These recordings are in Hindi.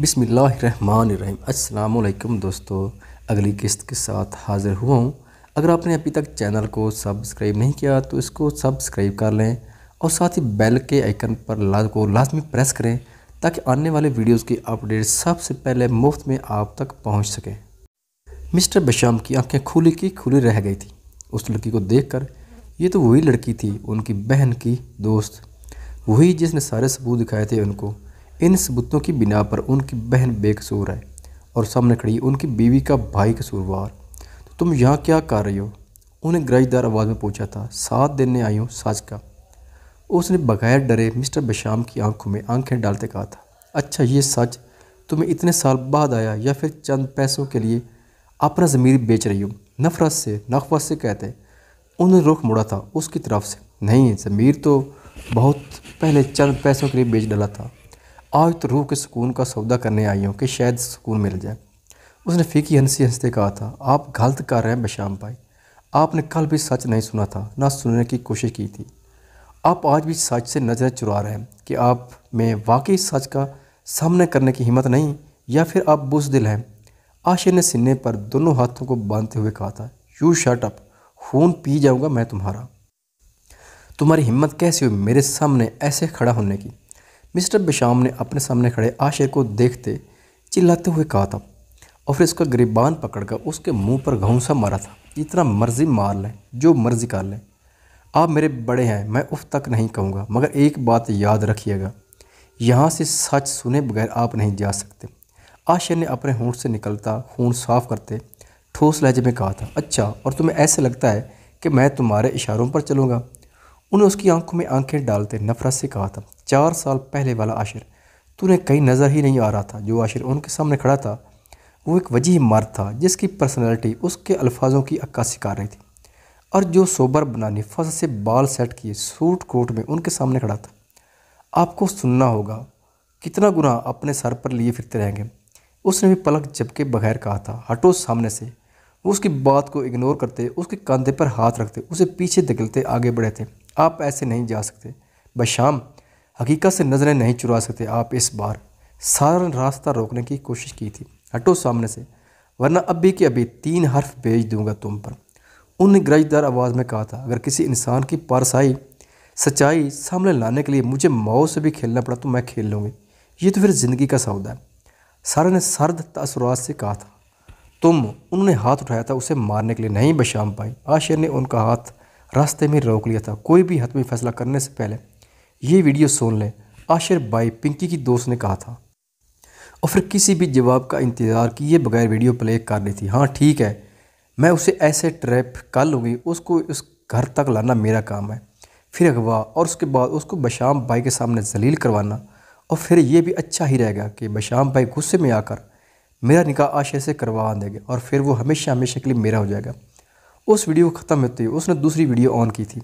बिसमीम् अल्लाम दोस्तों अगली किस्त के साथ हाज़िर हुआ हूँ अगर आपने अभी तक चैनल को सब्सक्राइब नहीं किया तो इसको सब्सक्राइब कर लें और साथ ही बेल के आइकन पर लाज को लाजमी प्रेस करें ताकि आने वाले वीडियोस की अपडेट सबसे पहले मुफ्त में आप तक पहुँच सकें मिस्टर बशाम की आँखें खुली की खुली रह गई थी उस लड़की को कर ये तो वही लड़की थी उनकी बहन की दोस्त वही जिसने सारे सबूत दिखाए थे उनको इन सबूतों की बिना पर उनकी बहन बेकसूर है और सामने खड़ी उनकी बीवी का भाई कसूरवार तो तुम यहाँ क्या कर रही हो उन्हें ग्रजदार आवाज़ में पूछा था साथ देने आई हूँ साज का उसने बगैर डरे मिस्टर बशाम की आंखों में आंखें डालते कहा था अच्छा ये सच तुम्हें इतने साल बाद आया या फिर चंद पैसों के लिए अपना ज़मीर बेच रही हो नफरत से नफरत से कहते उन्हें रुख मुड़ा था उसकी तरफ से नहीं ज़मीर तो बहुत पहले चंद पैसों के लिए बेच डाला था आज तो रूह के सुकून का सौदा करने आई हूँ कि शायद सुकून मिल जाए उसने फीकी हंसी हंसते कहा था आप गलत कर रहे हैं बशाम भाई आपने कल भी सच नहीं सुना था ना सुनने की कोशिश की थी आप आज भी सच से नज़रें चुरा रहे हैं कि आप में वाकई सच का सामने करने की हिम्मत नहीं या फिर आप बुजदिल हैं आशे ने सिन्ने पर दोनों हाथों को बांधते हुए कहा था यू शर्ट अप खून पी जाऊँगा मैं तुम्हारा तुम्हारी हिम्मत कैसी हुई मेरे सामने ऐसे खड़ा होने की मिस्टर बिशाम ने अपने सामने खड़े आशिर को देखते चिल्लाते हुए कहा था और फिर उसका पकड़ पकड़कर उसके मुंह पर घूसा मारा था जितना मर्जी मार लें जो मर्जी कर लें आप मेरे बड़े हैं मैं उफ तक नहीं कहूँगा मगर एक बात याद रखिएगा यहाँ से सच सुने बगैर आप नहीं जा सकते आशिर ने अपने होंठ से निकलता खून साफ करते ठोस लहजे में कहा था अच्छा और तुम्हें ऐसे लगता है कि मैं तुम्हारे इशारों पर चलूँगा उन्हें उसकी आंखों में आंखें डालते नफरत से कहा था चार साल पहले वाला आशिर तूने कहीं नज़र ही नहीं आ रहा था जो आशिर उनके सामने खड़ा था वो एक वजह मर्द था जिसकी पर्सनैलिटी उसके अल्फाजों की अक्कासी कर रही थी और जो सोबर बनानी नफरत से बाल सेट किए सूट कोट में उनके सामने खड़ा था आपको सुनना होगा कितना गुना अपने सर पर लिए फिरते रहेंगे उसने भी पलक जबके बगैर कहा था हटो सामने से वो उसकी बात को इग्नोर करते उसके कंधे पर हाथ रखते उसे पीछे धकेलते आगे बढ़े थे आप ऐसे नहीं जा सकते बशाम हकीकत से नज़रें नहीं चुरा सकते आप इस बार सारा रास्ता रोकने की कोशिश की थी हटो सामने से वरना अभी के अभी तीन हर्फ भेज दूंगा तुम पर उन गरजदार आवाज़ में कहा था अगर किसी इंसान की पारसाई सच्चाई सामने लाने के लिए मुझे मौत से भी खेलना पड़ा तो मैं खेल लूँगी ये तो फिर ज़िंदगी का सौदा है सारा ने सर्द तसरात से कहा था तुम उन्होंने हाथ उठाया था उसे मारने के लिए नहीं बशाम पाई आशिर ने उनका हाथ रास्ते में रोक लिया था कोई भी हतमी फैसला करने से पहले ये वीडियो सुन लें आशिर बाई पिंकी की दोस्त ने कहा था और फिर किसी भी जवाब का इंतज़ार किए बगैर वीडियो प्ले कर ली थी हाँ ठीक है मैं उसे ऐसे ट्रैप कर लूँगी उसको उस घर तक लाना मेरा काम है फिर अगवा और उसके बाद उसको बशाम भाई के सामने जलील करवाना और फिर ये भी अच्छा ही रहेगा कि बशाम भाई गुस्से में आकर मेरा निकाह आशे से करवा देंगे और फिर वो हमेशा हमेशा के लिए मेरा हो जाएगा उस वीडियो ख़त्म होते हुए उसने दूसरी वीडियो ऑन की थी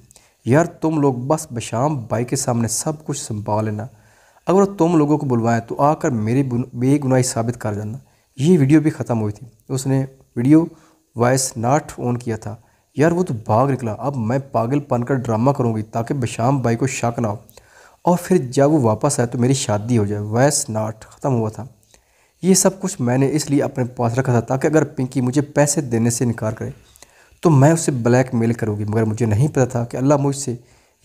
यार तुम लोग बस बशाम बाइक के सामने सब कुछ संभाल लेना अगर तुम लोगों को बुलवाएं तो आकर मेरी बेगुनाही साबित कर जाना ये वीडियो भी ख़त्म हुई थी उसने वीडियो वॉइस नाट ऑन किया था यार वो तो भाग निकला अब मैं पन कर ड्रामा करूँगी ताकि बशाम भाई को शक ना हो और फिर जब वो वापस आए तो मेरी शादी हो जाए वॉइस नाट ख़त्म हुआ था ये सब कुछ मैंने इसलिए अपने पास रखा था ताकि अगर पिंकी मुझे पैसे देने से इनकार करे तो मैं उसे ब्लैक मेल करूँगी मगर मुझे नहीं पता था कि अल्लाह मुझसे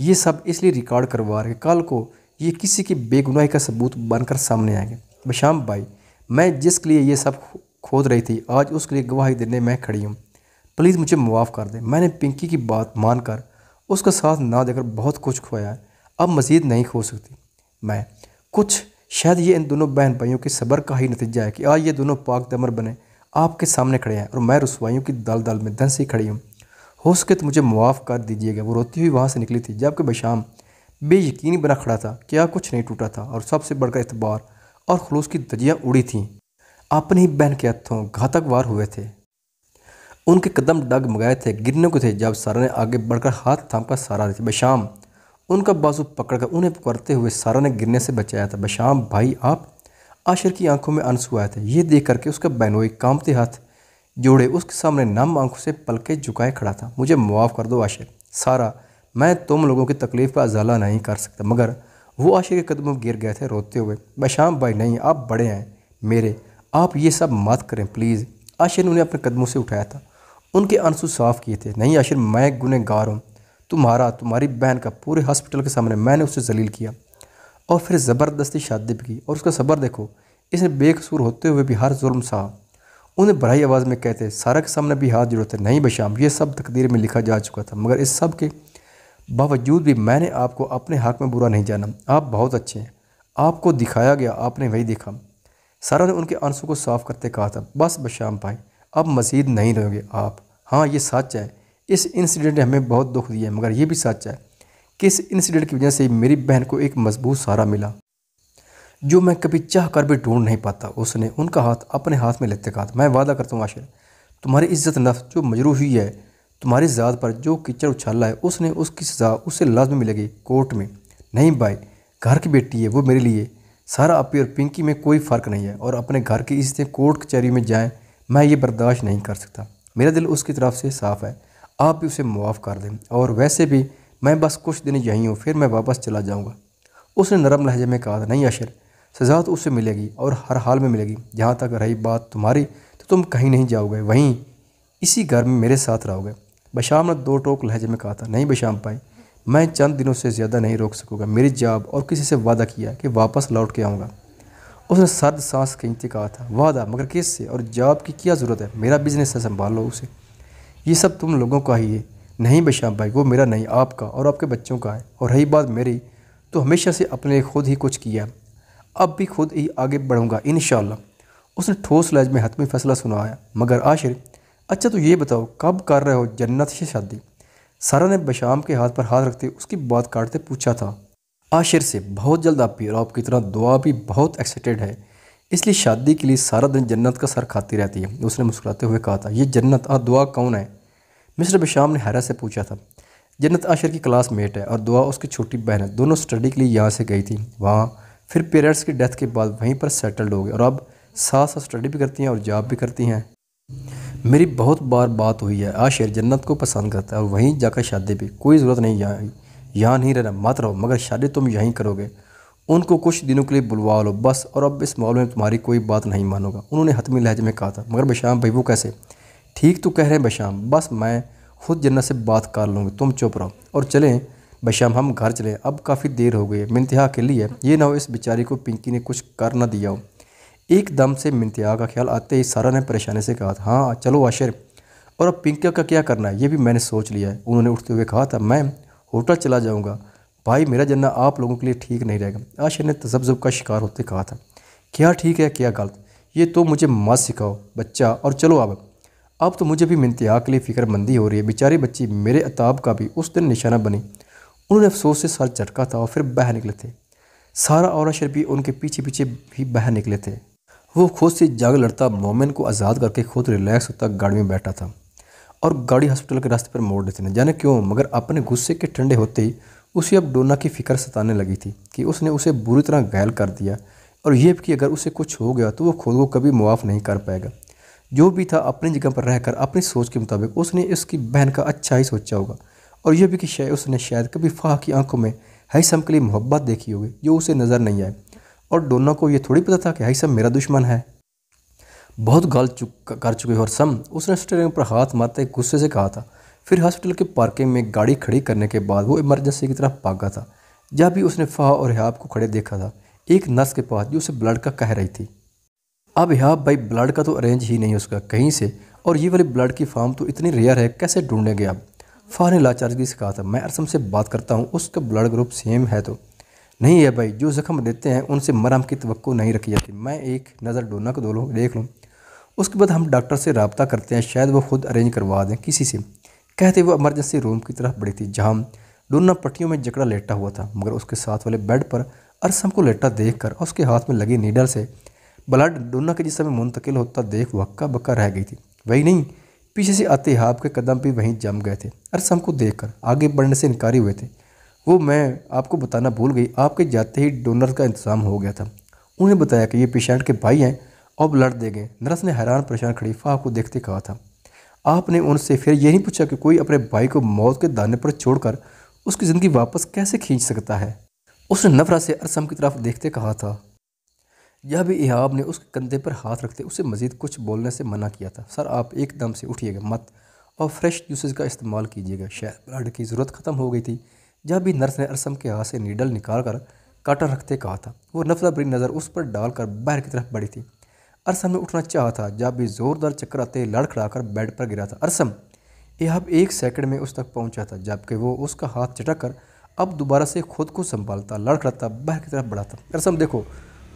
ये सब इसलिए रिकॉर्ड करवा रहे कल को ये किसी की बेगुनाही का सबूत बनकर सामने आएंगे बशाम भाई मैं जिसके लिए ये सब खोद रही थी आज उसके लिए गवाही देने में खड़ी हूँ प्लीज़ मुझे मुआफ़ कर दें मैंने पिंकी की बात मानकर उसका साथ ना देकर बहुत कुछ खोया है अब मज़ीद नहीं खो सकती मैं कुछ शायद ये इन दोनों बहन भाइयों के सब्र का ही नतीजा है कि आज ये दोनों पाक दमर बने आपके सामने खड़े हैं और मैं रसवाइयों की दाल दाल में धंसी खड़ी हूँ हो सके तो मुझे मुआफ़ कर दीजिएगा वो रोती हुई वहाँ से निकली थी जबकि बशाम बेयकीनी बना खड़ा था क्या कुछ नहीं टूटा था और सबसे बढ़कर इतबार और खलूस की दजियाँ उड़ी थीं अपनी ही बहन के हथों घातक वार हुए थे उनके कदम डग मगाए थे गिरने को थे जब सारा ने आगे बढ़कर हाथ थाम कर सारा थी बशाम उनका बाजू पकड़कर उन्हें पकड़ते हुए सारा ने गिरने से बचाया था बशाम भाई आप आशर की आंखों में आंसू आए थे ये देख करके उसका बहनोई कामते हाथ जोड़े उसके सामने नम आंखों से पलके झुकाए खड़ा था मुझे मुआफ़ कर दो आशिर सारा मैं तुम लोगों की तकलीफ़ का अजाला नहीं कर सकता मगर वो आशिर के कदमों में गिर गए थे रोते हुए बशाम भाई नहीं आप बड़े हैं मेरे आप ये सब मत करें प्लीज़ आशिर ने उन्हें अपने कदमों से उठाया था उनके आंसू साफ़ किए थे नहीं आशिर मैं गुनहगार हूँ तुम्हारा तुम्हारी बहन का पूरे हॉस्पिटल के सामने मैंने उसे जलील किया और फिर ज़बरदस्ती शादी भी की और उसका सब्र देखो इसने बेकसूर होते हुए भी हर जुर्म सहा उन्हें बढ़ाई आवाज़ में कहते सारा के सामने भी हाथ जुड़ते नहीं बशाम ये सब तकदीर में लिखा जा चुका था मगर इस सब के बावजूद भी मैंने आपको अपने हक में बुरा नहीं जाना आप बहुत अच्छे हैं आपको दिखाया गया आपने वही देखा सारा ने उनके आंसू को साफ करते कहा था बस बशाम भाई अब मजीद नहीं रहोगे आप हाँ ये सच है इस इंसिडेंट ने हमें बहुत दुख दिया है मगर ये भी सच है कि इस इंसिडेंट की वजह से मेरी बहन को एक मजबूत सहारा मिला जो मैं कभी चाह कर भी ढूंढ नहीं पाता उसने उनका हाथ अपने हाथ में लेते कहा मैं वादा करता हूँ आशिर तुम्हारी इज्जत नफ्स जो मजरू हुई है तुम्हारी ज़ात पर जो कीचड़ उछाला है उसने उसकी सज़ा उससे लाजमी मिलेगी कोर्ट में नहीं भाई घर की बेटी है वो मेरे लिए सारा अपी और पिंकी में कोई फ़र्क नहीं है और अपने घर की इज्जतें कोर्ट कचहरी में जाएँ मैं ये बर्दाश्त नहीं कर सकता मेरा दिल उसकी तरफ से साफ़ है आप भी उसे मुआफ़ कर दें और वैसे भी मैं बस कुछ दिन यहीं हूँ फिर मैं वापस चला जाऊँगा उसने नरम लहजे में कहा नहीं अशर सजा तो उससे मिलेगी और हर हाल में मिलेगी जहाँ तक रही बात तुम्हारी तो तुम कहीं नहीं जाओगे वहीं इसी घर में मेरे साथ रहोगे बशाम ने दो टोक लहजे में कहा था नहीं बशाम पाई मैं चंद दिनों से ज़्यादा नहीं रोक सकूँगा मेरी जॉब और किसी से वादा किया कि वापस लौट के आऊँगा उसने सर्द सांस खींचते कहा था वादा मगर किस से और जॉब की क्या ज़रूरत है मेरा बिजनेस है संभाल लो उसे ये सब तुम लोगों का ही है नहीं बेशाम भाई वो मेरा नहीं आपका और आपके बच्चों का है और रही बात मेरी तो हमेशा से अपने खुद ही कुछ किया अब भी खुद ही आगे बढ़ूँगा इन उसने ठोस लहज में हतमी फैसला सुनाया मगर आशिर अच्छा तो ये बताओ कब कर रहे हो जन्नत से शादी सारा ने बशाम के हाथ पर हाथ रखते उसकी बात काटते पूछा था आशिर से बहुत जल्द आप भी और आपकी तरह दुआ भी बहुत एक्साइटेड है इसलिए शादी के लिए सारा दिन जन्नत का सर खाती रहती है उसने मुस्कुराते हुए कहा था ये जन्नत आ दुआ कौन है मिस्टर बिशाम ने हैरा से पूछा था जन्नत आशर की क्लास मेट है और दुआ उसकी छोटी बहन है दोनों स्टडी के लिए यहाँ से गई थी वहाँ फिर पेरेंट्स की डेथ के बाद वहीं पर सेटल्ड हो गए और अब साथ साथ स्टडी भी करती हैं और जॉब भी करती हैं मेरी बहुत बार बात हुई है आशिर जन्नत को पसंद करता है और वहीं जाकर शादी भी कोई ज़रूरत नहीं यहाँ यहाँ नहीं रहना मत रहो मगर शादी तुम यहीं करोगे उनको कुछ दिनों के लिए बुलवा लो बस और अब इस मामले में तुम्हारी कोई बात नहीं मानोगा उन्होंने हतमी लहजे में कहा था मगर बशाम भाई वो कैसे ठीक तो कह रहे हैं बशाम बस मैं खुद जन्नत से बात कर लूँगी तुम चुप रहो और चलें बशाम हम घर चले अब काफ़ी देर हो गई है मिनतहा के लिए ये ना हो इस बेचारी को पिंकी ने कुछ कर ना दिया हो एकदम से मिनतहा का ख्याल आते ही सारा ने परेशानी से कहा था हाँ चलो आशिर और अब पिंकी का क्या करना है ये भी मैंने सोच लिया है उन्होंने उठते हुए कहा था मैं होटल चला जाऊँगा भाई मेरा जन्ना आप लोगों के लिए ठीक नहीं रहेगा आशिर ने तजब्जब का शिकार होते कहा था क्या ठीक है क्या गलत ये तो मुझे मत सिखाओ बच्चा और चलो अब अब तो मुझे भी मिनतिया के लिए फिक्रमंदी हो रही है बेचारी बच्ची मेरे अताब का भी उस दिन निशाना बनी उन्होंने अफसोस से सर चटका था और फिर बह निकले थे सारा और भी उनके पीछे पीछे भी बह निकले थे वो खुद से जाग लड़ता मोमिन को आज़ाद करके खुद रिलैक्स होता गाड़ी में बैठा था और गाड़ी हॉस्पिटल के रास्ते पर मोड़ लेते ना जाने क्यों मगर अपने गुस्से के ठंडे होते ही उसे अब डोना की फ़िक्र सताने लगी थी कि उसने उसे बुरी तरह घायल कर दिया और यह कि अगर उसे कुछ हो गया तो वो खुद को कभी मुआफ़ नहीं कर पाएगा जो भी था अपनी जगह पर रहकर अपनी सोच के मुताबिक उसने उसकी बहन का अच्छा ही सोचा होगा और यह भी कि शायद उसने शायद कभी फाह की आंखों में हईसम के लिए मोहब्बत देखी होगी जो उसे नज़र नहीं आए और डोना को यह थोड़ी पता था कि सम मेरा दुश्मन है बहुत गाल चुक कर चुके और सम उसने स्टेरिंग पर हाथ मारते गुस्से से कहा था फिर हॉस्पिटल के पार्किंग में गाड़ी खड़ी करने के बाद वो इमरजेंसी की तरफ भागा था जब भी उसने फाह और हिहाब को खड़े देखा था एक नर्स के पास जो उसे ब्लड का कह रही थी अब यहाँ भाई ब्लड का तो अरेंज ही नहीं उसका कहीं से और ये वाली ब्लड की फार्म तो इतनी रेयर है कैसे ढूंढेंगे आप फ़ार लाचारगी से कहा था मैं अरसम से बात करता हूँ उसका ब्लड ग्रुप सेम है तो नहीं है भाई जो ज़ख्म देते हैं उनसे मरम की तो नहीं रखी जाती मैं एक नज़र डोना को दो देख लूँ उसके बाद हम डॉक्टर से रबता करते हैं शायद वो खुद अरेंज करवा दें किसी से कहते वो एमरजेंसी रूम की तरफ बढ़ी थी जहाँ डोना पट्टियों में जकड़ा लेटा हुआ था मगर उसके साथ वाले बेड पर अरसम को लेटा देख कर उसके हाथ में लगी नीडल से ब्लड डोना के जिस समय मुंतकिल होता देख वक्का बक्का रह गई थी वही नहीं पीछे से आते हाब के कदम भी वहीं जम गए थे को देख कर आगे बढ़ने से इनकारी हुए थे वो मैं आपको बताना भूल गई आपके जाते ही डोनर का इंतजाम हो गया था उन्हें बताया कि ये पेशेंट के भाई हैं और ब्लड दे गए नर्स ने हैरान परेशान खड़ी फाह को देखते कहा था आपने उनसे फिर ये नहीं पूछा कि कोई अपने भाई को मौत के दाने पर छोड़कर उसकी ज़िंदगी वापस कैसे खींच सकता है उसने नफरा से अरसम की तरफ देखते कहा था यह भी एहाब ने उसके कंधे पर हाथ रखते उसे मज़ीद कुछ बोलने से मना किया था सर आप एकदम से उठिएगा मत और फ्रेश जूसेज़ का इस्तेमाल कीजिएगा शायद ब्लड की ज़रूरत ख़त्म हो गई थी जब भी नर्स ने अरसम के हाथ से नीडल निकाल कर काटा रखते कहा था वो नफला बड़ी नज़र उस पर डालकर बाहर की तरफ बढ़ी थी अरसम ने उठना चाहा था जब भी ज़ोरदार चक्कर आते लड़खड़ा कर बेड पर गिरा था अरसम एहब एक सेकंड में उस तक पहुंचा था जबकि वो उसका हाथ चटक कर अब दोबारा से खुद को संभालता लड़खड़ाता बाहर की तरफ बढ़ाता अरसम देखो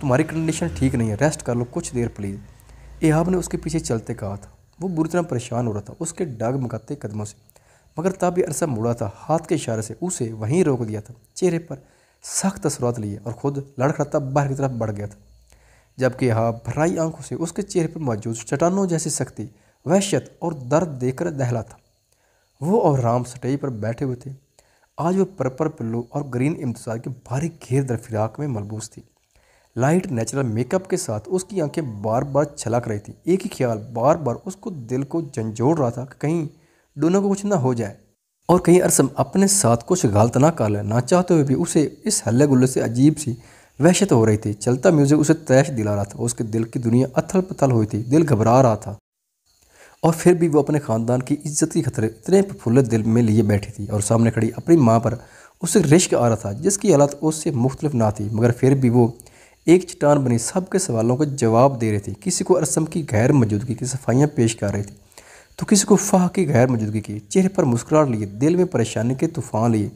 तुम्हारी कंडीशन ठीक नहीं है रेस्ट कर लो कुछ देर प्लीज़ एहाब ने उसके पीछे चलते कहा था वो बुरी तरह परेशान हो रहा था उसके डाग मकाते कदमों से मगर तब भी अरसा मुड़ा था हाथ के इशारे से उसे वहीं रोक दिया था चेहरे पर सख्त असरात लिए और खुद लड़खड़ाता बाहर की तरफ बढ़ गया था जबकि यहाँ भराई आंखों से उसके चेहरे पर मौजूद चट्टानों जैसी सख्ती वहशत और दर्द देखकर दहला था वो और राम सटई पर बैठे हुए थे आज वो पर्पल पिल्लू और ग्रीन इम्तज़ार के भारी घेर दर फिराक में मलबूस थी लाइट नेचुरल मेकअप के साथ उसकी आंखें बार बार छलक रही थी एक ही ख्याल बार बार उसको दिल को झंझोड़ रहा था कि कहीं दोनों को कुछ ना हो जाए और कहीं अरसम अपने साथ कुछ गलत ना कर ले ना चाहते हुए भी उसे इस हल्ले गुल्ले से अजीब सी वहशत हो रही थी चलता म्यूज़िक उसे तैश दिला रहा था उसके दिल की दुनिया अथल पथल हुई थी दिल घबरा रहा था और फिर भी वो अपने ख़ानदान की इज्जत के खतरे इतने प्रफुल्लित दिल में लिए बैठी थी और सामने खड़ी अपनी माँ पर उसे रिश्क आ रहा था जिसकी हालत उससे मुख्तलिफ ना थी मगर फिर भी वो एक चट्टान बनी सबके सवालों का जवाब दे रही थी किसी को रस्म की गैर मौजूदगी की सफाइयाँ पेश कर रही थी तो किसी को फाह की गैर मौजूदगी की चेहरे पर मुस्कुराहट लिए दिल में परेशानी के तूफान लिए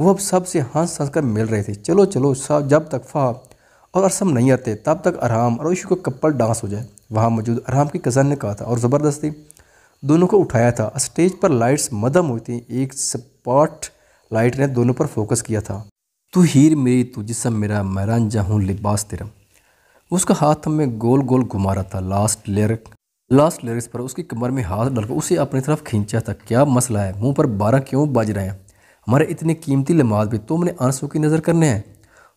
वो अब सबसे हंस हंस कर मिल रहे थे चलो चलो जब तक फाह और अरसम नहीं आते तब तक आराम और ईशु का कपल डांस हो जाए वहाँ मौजूद आराम की कज़न ने कहा था और ज़बरदस्ती दोनों को उठाया था स्टेज पर लाइट्स मदम हुई थी एक स्पॉट लाइट ने दोनों पर फोकस किया था तू हीर मेरी तू जिसम मेरा मैरान जहूँ लिबास तेरा उसका हाथ हमें गोल गोल घुमा रहा था लास्ट लेयर लास्ट लिरिक्स पर उसकी कमर में हाथ डालकर उसे अपनी तरफ खींचा था क्या मसला है मुंह पर बारह क्यों बज रहे हैं हमारे इतने कीमती लमाज भी तुमने तो आंसू की नज़र करने हैं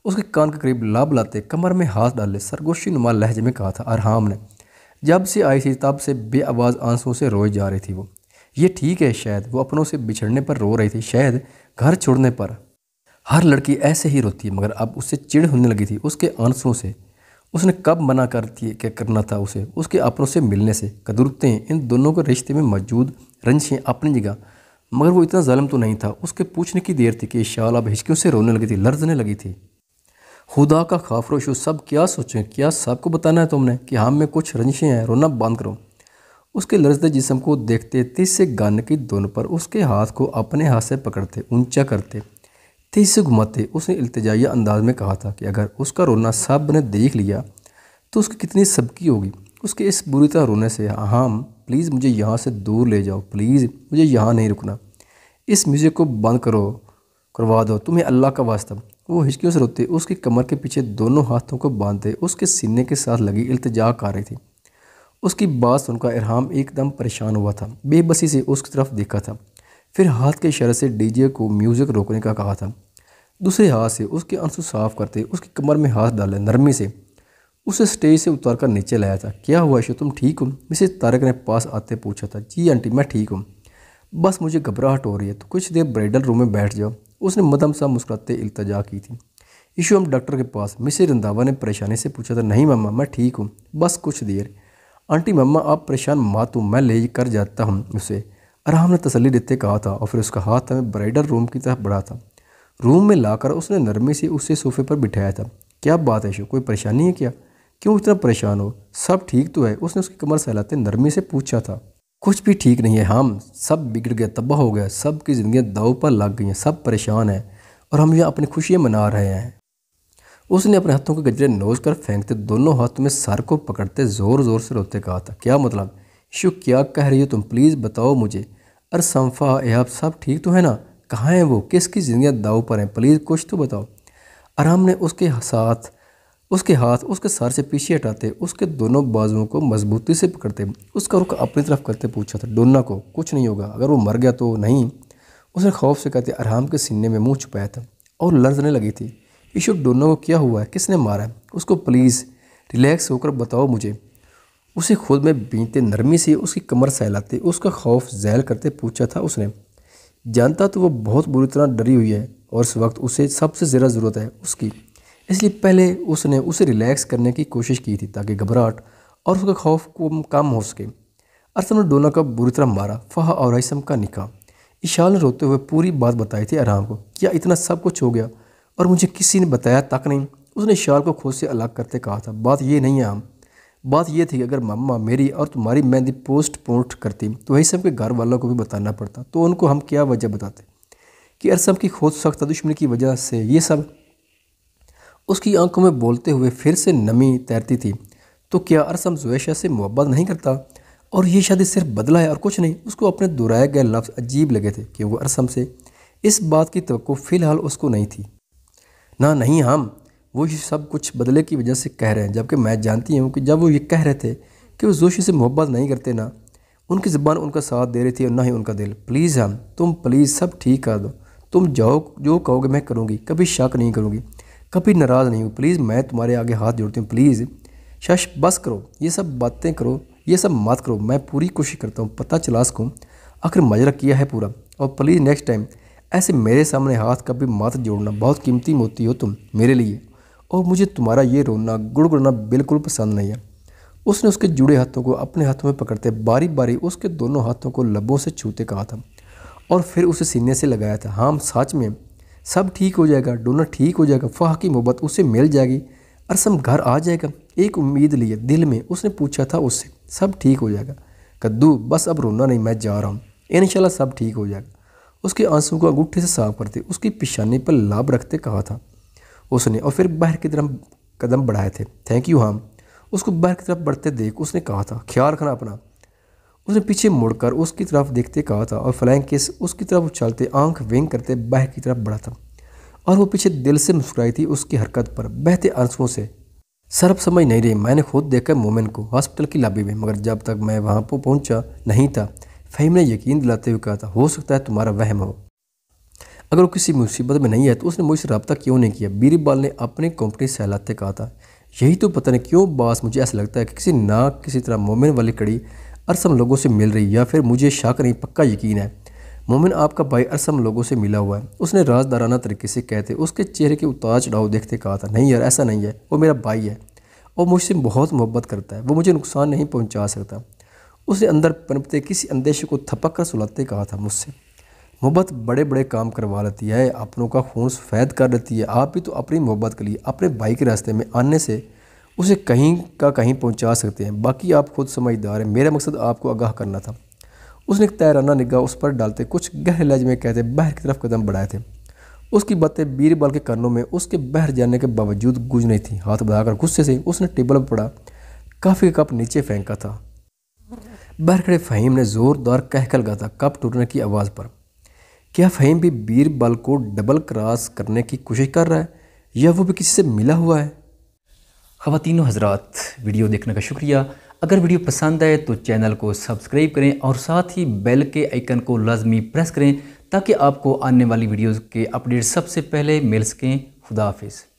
उसके कान के करीब लाभ लाते कमर में हाथ डाले सरगोशी नुमा लहजे में कहा था अरहाम ने जब से आई थी तब से बे आवाज़ आंसुओं से रोए जा रही थी वो ये ठीक है शायद वो अपनों से बिछड़ने पर रो रही थी शायद घर छोड़ने पर हर लड़की ऐसे ही रोती है मगर अब उससे चिड़ होने लगी थी उसके आंसुओं से उसने कब मना कर क्या करना था उसे उसके अपनों से मिलने से हैं इन दोनों के रिश्ते में मौजूद रंजिशें अपनी जगह मगर वो इतना ज़ालम तो नहीं था उसके पूछने की देर थी कि शाल अब हिचकियों से रोने लगी थी लर्जने लगी थी खुदा का खाफ हो सब क्या सोचें क्या सबको बताना है तुमने कि हम में कुछ रंजिशें हैं रोना बंद करो उसके लर्जते जिसम को देखते तीस से गन की दोनों पर उसके हाथ को अपने हाथ से पकड़ते ऊंचा करते तेईसुग घुमाते उसने अल्तजाइया अंदाज में कहा था कि अगर उसका रोना सब ने देख लिया तो उसकी कितनी सबकी होगी उसके इस बुरी तरह रोने से हम हाँ, प्लीज़ मुझे यहाँ से दूर ले जाओ प्लीज़ मुझे यहाँ नहीं रुकना इस म्यूज़िक को बंद करो करवा दो तुम्हें अल्लाह का वास्ता वो हिचकियों से रोते उसकी कमर के पीछे दोनों हाथों को बांधते उसके सीने के साथ लगी अल्तजा कर रही थी उसकी बात सुनकर इरहाम एकदम परेशान हुआ था बेबसी से उसकी तरफ देखा था फिर हाथ के इशारे से डीजे को म्यूज़िक रोकने का कहा था दूसरे हाथ से उसके आंसू साफ करते उसकी कमर में हाथ डाले नरमी से उसे स्टेज से उतार कर नीचे लाया था क्या हुआ ऐशो तुम ठीक हो मिसेज तारक ने पास आते पूछा था जी आंटी मैं ठीक हूँ बस मुझे घबराहट हो रही है तो कुछ देर ब्राइडल रूम में बैठ जाओ उसने मदम सा मुस्कुराते इल्तजा की थी ईशो हम डॉक्टर के पास मिसेज रंधावा ने परेशानी से पूछा था नहीं मम्मा मैं ठीक हूँ बस कुछ देर आंटी मम्मा आप परेशान माँ तो मैं ले कर जाता हूँ उसे आराम हाँ, ने तसली देते कहा था और फिर उसका हाथ हमें ब्राइडल रूम की तरफ बढ़ा था रूम में लाकर उसने नरमी से उसे सोफे पर बिठाया था क्या बात है शो कोई परेशानी है क्या क्यों इतना परेशान हो सब ठीक तो है उसने उसकी कमर सहलाते नरमी से पूछा था कुछ भी ठीक नहीं है हम सब बिगड़ गया तबाह हो गया सब की ज़िंदगी दाव पर लग गई हैं सब परेशान हैं और हम यहाँ अपनी खुशियाँ मना रहे हैं उसने अपने हाथों के गजरे नोच कर फेंकते दोनों हाथों में सर को पकड़ते ज़ोर ज़ोर से रोते कहा था क्या मतलब क्या कह रही हो तुम प्लीज़ बताओ मुझे अरे संफा एहब सब ठीक तो है ना कहाँ हैं वो किसकी ज़िंदगी दाव पर हैं प्लीज़ कुछ तो बताओ आराम ने उसके साथ उसके हाथ उसके सर से पीछे हटाते उसके दोनों बाजुओं को मजबूती से पकड़ते उसका रुख अपनी तरफ करते पूछा था डोना को कुछ नहीं होगा अगर वो मर गया तो नहीं उसने खौफ से कहते आराम के सीने में मुंह छुपाया था और लड़ने लगी थी ईशु डोना को क्या हुआ है किसने मारा है उसको प्लीज़ रिलैक्स होकर बताओ मुझे उसे खुद में बीनते नरमी से उसकी कमर सहलाते उसका खौफ जहल करते पूछा था उसने जानता तो वो बहुत बुरी तरह डरी हुई है और इस वक्त उसे सबसे ज़्यादा ज़रूरत है उसकी इसलिए पहले उसने उसे रिलैक्स करने की कोशिश की थी ताकि घबराहट और उसका खौफ कम हो सके अरसम ने दोनों का बुरी तरह मारा फ़हा और रईसम का निका ईशाल ने रोते हुए पूरी बात बताई थी आराम को क्या इतना सब कुछ हो गया और मुझे किसी ने बताया तक नहीं उसने ईशाल को खुद से अलग करते कहा था बात ये नहीं है हम बात यह थी कि अगर मम्मा मेरी और तुम्हारी मेहंदी पोस्ट पोस्ट करती तो वही सब के घर वालों को भी बताना पड़ता तो उनको हम क्या वजह बताते कि अरसम की खोद सख्त दुश्मनी की वजह से ये सब उसकी आंखों में बोलते हुए फिर से नमी तैरती थी तो क्या अरसम जोशा से मुहब्बत नहीं करता और ये शादी सिर्फ बदला है और कुछ नहीं उसको अपने दोहराए गए लफ्ज़ अजीब लगे थे कि वो अरसम से इस बात की तो फ़िलहाल उसको नहीं थी ना नहीं हम वो ये सब कुछ बदले की वजह से कह रहे हैं जबकि मैं जानती हूँ कि जब वो ये कह रहे थे कि वो जोशी से मोहब्बत नहीं करते ना उनकी ज़बान उनका साथ दे रही थी और ना ही उनका दिल प्लीज़ हम तुम प्लीज़ सब ठीक कर दो तुम जाओ जो कहोगे मैं करूँगी कभी शक नहीं करूँगी कभी नाराज़ नहीं हूँ प्लीज़ मैं तुम्हारे आगे हाथ जोड़ती हूँ प्लीज़ शश बस करो ये सब बातें करो ये सब मत करो मैं पूरी कोशिश करता हूँ पता चला सकूँ आखिर मजरा किया है पूरा और प्लीज़ नेक्स्ट टाइम ऐसे मेरे सामने हाथ कभी मत जोड़ना बहुत कीमती मोती हो तुम मेरे लिए और मुझे तुम्हारा ये रोना गुड़गुड़ना बिल्कुल पसंद नहीं है उसने उसके जुड़े हाथों को अपने हाथों में पकड़ते बारी बारी उसके दोनों हाथों को लबों से छूते कहा था और फिर उसे सीने से लगाया था हाँ सच में सब ठीक हो जाएगा डोना ठीक हो जाएगा फाह की मोहब्बत उसे मिल जाएगी अरसम घर आ जाएगा एक उम्मीद लिए दिल में उसने पूछा था उससे सब ठीक हो जाएगा कद्दू बस अब रोना नहीं मैं जा रहा हूँ इन सब ठीक हो जाएगा उसके आंसू को अंगूठे से साफ करते उसकी पेशानी पर लाभ रखते कहा था उसने और फिर बाहर की तरफ कदम बढ़ाए थे थैंक यू हम उसको बाहर की तरफ बढ़ते देख उसने कहा था ख्याल रखना अपना उसने पीछे मुड़कर उसकी तरफ देखते कहा था और फ्लैंग केस उसकी तरफ उछालते आंख विंग करते बाहर की तरफ बढ़ा था और वो पीछे दिल से मुस्कुराई थी उसकी हरकत पर बहते आंसुओं से सरब समझ नहीं रही मैंने खुद देखा मोमिन को हॉस्पिटल की लाबी में मगर जब तक मैं वहाँ पर पहुँचा नहीं था फहीम ने यकीन दिलाते हुए कहा था हो सकता है तुम्हारा वहम हो अगर वो किसी मुसीबत में नहीं है तो उसने मुझसे रबता क्यों नहीं किया बीरबाल ने अपनी कंपनी सहलात से कहा था यही तो पता नहीं क्यों बास मुझे ऐसा लगता है कि किसी ना किसी तरह मोमिन वाली कड़ी अरसम लोगों से मिल रही या फिर मुझे शक नहीं पक्का यकीन है मोमिन आपका भाई अरसम लोगों से मिला हुआ है उसने राजदाराना तरीके से कहते उसके चेहरे के उतार चढ़ाव देखते कहा था नहीं यार ऐसा नहीं है वो मेरा भाई है और मुझसे बहुत मोहब्बत करता है वो मुझे नुकसान नहीं पहुँचा सकता उसने अंदर पनपते किसी अंदेशे को थपक कर सुलाते कहा था मुझसे मोहब्बत बड़े बड़े काम करवा लेती है अपनों का खून सफ़ेद कर लेती है आप भी तो अपनी मोहब्बत के लिए अपने भाई के रास्ते में आने से उसे कहीं का कहीं पहुंचा सकते हैं बाकी आप खुद समझदार हैं मेरा मकसद आपको आगाह करना था उसने एक तैराना निगाह उस पर डालते कुछ गहरे लहज में कहते बहर की तरफ कदम बढ़ाए थे उसकी बातें बीरबल के कानों में उसके बहर जाने के बावजूद गूंज नहीं थी हाथ बढ़ाकर गुस्से से उसने टेबल पर पड़ा काफ़ी कप नीचे फेंका था बहर खड़े फ़हीम ने ज़ोरदार कहकर लगा था कप टूटने की आवाज़ पर क्या फ़हीम भी बीरबल को डबल क्रॉस करने की कोशिश कर रहा है या वो भी किसी से मिला हुआ है ख़वान हजरात वीडियो देखने का शुक्रिया अगर वीडियो पसंद आए तो चैनल को सब्सक्राइब करें और साथ ही बेल के आइकन को लाजमी प्रेस करें ताकि आपको आने वाली वीडियोज़ के अपडेट सबसे पहले मिल सकें खुदाफिज़